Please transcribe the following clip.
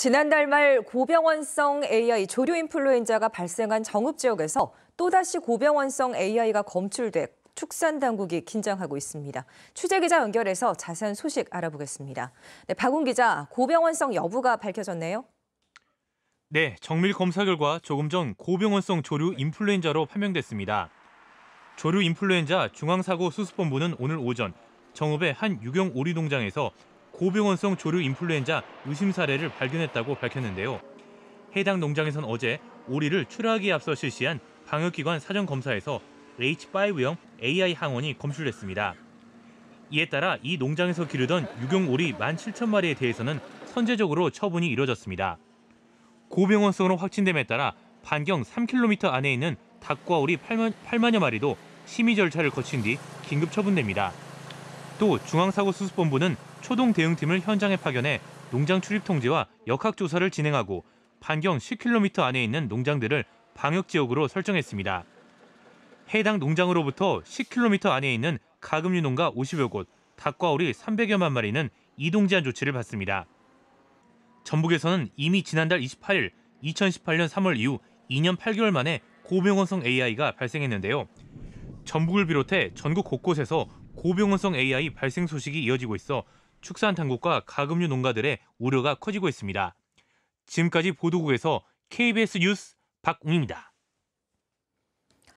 지난달 말 고병원성 AI 조류 인플루엔자가 발생한 정읍 지역에서 또다시 고병원성 AI가 검출돼 축산 당국이 긴장하고 있습니다. 취재 기자 연결해서 자세한 소식 알아보겠습니다. 네, 박훈 기자, 고병원성 여부가 밝혀졌네요. 네, 정밀 검사 결과 조금 전 고병원성 조류 인플루엔자로 판명됐습니다. 조류 인플루엔자 중앙사고수습본부는 오늘 오전 정읍의 한 유경 오리 농장에서 고병원성 조류 인플루엔자 의심 사례를 발견했다고 밝혔는데요. 해당 농장에선 어제 오리를 출하하기에 앞서 실시한 방역기관 사전 검사에서 H5형 AI 항원이 검출됐습니다. 이에 따라 이 농장에서 기르던 유경 오리 17,000마리에 대해서는 선제적으로 처분이 이뤄졌습니다. 고병원성으로 확진됨에 따라 반경 3km 안에 있는 닭과 오리 8만, 8만여 마리도 심의 절차를 거친 뒤 긴급 처분됩니다. 또 중앙사고수습본부는 초동 대응팀을 현장에 파견해 농장 출입 통제와 역학 조사를 진행하고 반경 10km 안에 있는 농장들을 방역 지역으로 설정했습니다. 해당 농장으로부터 10km 안에 있는 가금류 농가 50여 곳, 닭과오리 300여만 마리는 이동 제한 조치를 받습니다. 전북에서는 이미 지난달 28일 2018년 3월 이후 2년 8개월 만에 고병원성 AI가 발생했는데요. 전북을 비롯해 전국 곳곳에서 고병원성 AI 발생 소식이 이어지고 있어 축산 당국과 가금류 농가들의 우려가 커지고 있습니다. 지금까지 보도국에서 KBS 뉴스 박웅입니다.